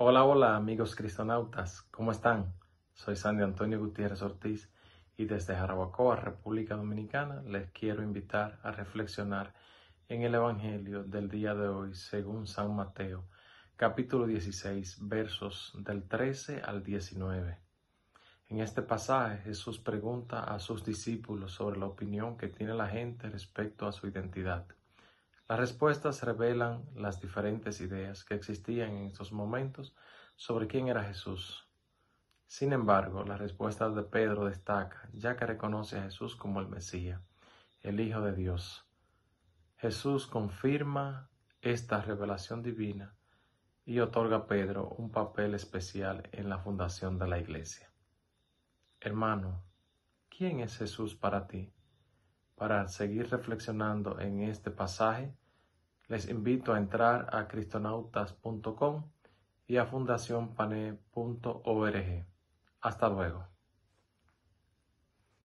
Hola, hola amigos cristonautas, ¿cómo están? Soy Sandy Antonio Gutiérrez Ortiz y desde Jarabacoa, República Dominicana, les quiero invitar a reflexionar en el Evangelio del día de hoy según San Mateo, capítulo 16, versos del 13 al 19. En este pasaje Jesús pregunta a sus discípulos sobre la opinión que tiene la gente respecto a su identidad. Las respuestas revelan las diferentes ideas que existían en estos momentos sobre quién era Jesús. Sin embargo, la respuesta de Pedro destaca, ya que reconoce a Jesús como el Mesías, el Hijo de Dios. Jesús confirma esta revelación divina y otorga a Pedro un papel especial en la fundación de la iglesia. Hermano, ¿quién es Jesús para ti? Para seguir reflexionando en este pasaje, les invito a entrar a cristonautas.com y a Fundacionpane.org. Hasta luego.